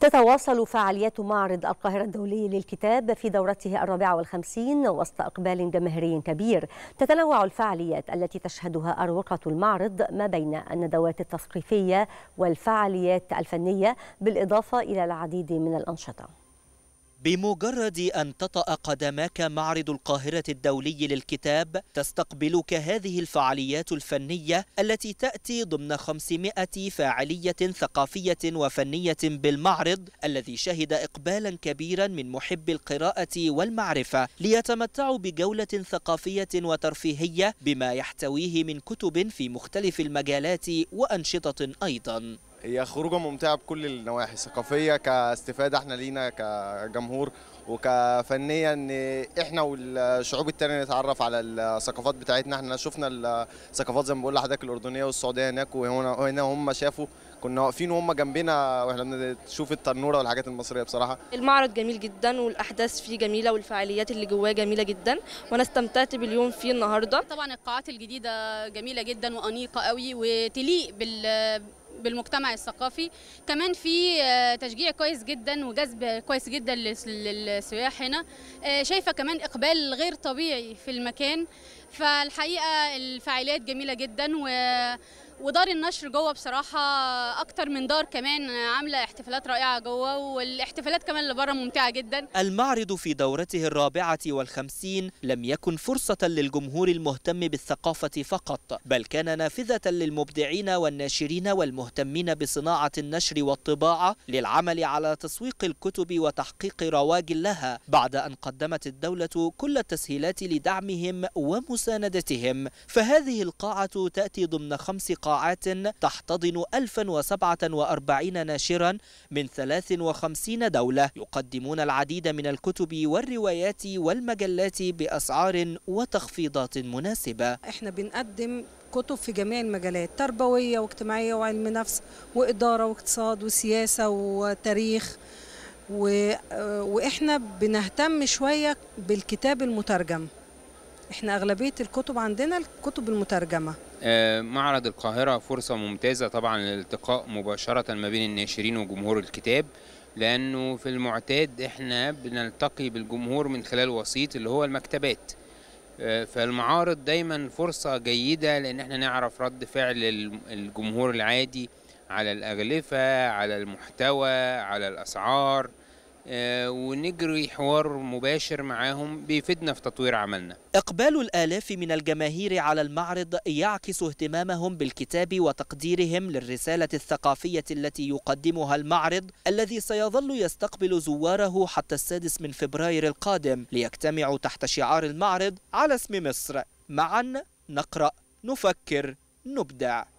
تتواصل فعاليات معرض القاهرة الدولي للكتاب في دورته الرابعة والخمسين وسط إقبال جماهيري كبير تتنوع الفعاليات التي تشهدها أروقة المعرض ما بين الندوات التثقيفية والفعاليات الفنية بالإضافة إلى العديد من الأنشطة بمجرد أن تطأ قدماك معرض القاهرة الدولي للكتاب تستقبلك هذه الفعاليات الفنية التي تأتي ضمن 500 فاعلية ثقافية وفنية بالمعرض الذي شهد إقبالا كبيرا من محبي القراءة والمعرفة ليتمتعوا بجولة ثقافية وترفيهية بما يحتويه من كتب في مختلف المجالات وأنشطة أيضا هي خروجه ممتعه بكل النواحي ثقافيه كاستفاده احنا لينا كجمهور وكفنيه ان احنا والشعوب التانية نتعرف على الثقافات بتاعتنا احنا شفنا الثقافات زي ما بقول لحضرتك الاردنيه والسعوديه هناك وهنا وهنا هم شافوا كنا واقفين وهم جنبنا واحنا بنشوف التنوره والحاجات المصريه بصراحه المعرض جميل جدا والاحداث فيه جميله والفعاليات اللي جواه جميله جدا وانا استمتعت باليوم فيه النهارده طبعا القاعات الجديده جميله جدا وانيقه قوي وتليق بال بالمجتمع الثقافي كمان في آه، تشجيع كويس جدا وجذب كويس جدا للسياح هنا آه، شايفه كمان اقبال غير طبيعي في المكان فالحقيقه الفعاليات جميله جدا و ودار النشر جوه بصراحه اكتر من دار كمان عامله احتفالات رائعه جوه والاحتفالات كمان اللي بره ممتعه جدا المعرض في دورته الرابعه والخمسين لم يكن فرصه للجمهور المهتم بالثقافه فقط بل كان نافذه للمبدعين والناشرين والمهتمين بصناعه النشر والطباعه للعمل على تسويق الكتب وتحقيق رواج لها بعد ان قدمت الدوله كل التسهيلات لدعمهم ومساندتهم فهذه القاعه تاتي ضمن خمس قاعات تحتضن 1047 ناشرا من 53 دولة يقدمون العديد من الكتب والروايات والمجلات بأسعار وتخفيضات مناسبة احنا بنقدم كتب في جميع المجالات تربوية واجتماعية وعلم نفس وإدارة واقتصاد وسياسة وتاريخ و... وإحنا بنهتم شوية بالكتاب المترجم إحنا أغلبية الكتب عندنا الكتب المترجمة آه، معرض القاهرة فرصة ممتازة طبعا للالتقاء مباشرة ما بين الناشرين وجمهور الكتاب لأنه في المعتاد احنا بنلتقي بالجمهور من خلال وسيط اللي هو المكتبات آه، فالمعارض دايما فرصة جيدة لأن احنا نعرف رد فعل الجمهور العادي على الأغلفة على المحتوى على الأسعار آه، ونجري حوار مباشر معاهم بيفيدنا في تطوير عملنا إقبال الآلاف من الجماهير على المعرض يعكس اهتمامهم بالكتاب وتقديرهم للرسالة الثقافية التي يقدمها المعرض الذي سيظل يستقبل زواره حتى السادس من فبراير القادم ليجتمعوا تحت شعار المعرض على اسم مصر معا نقرأ نفكر نبدع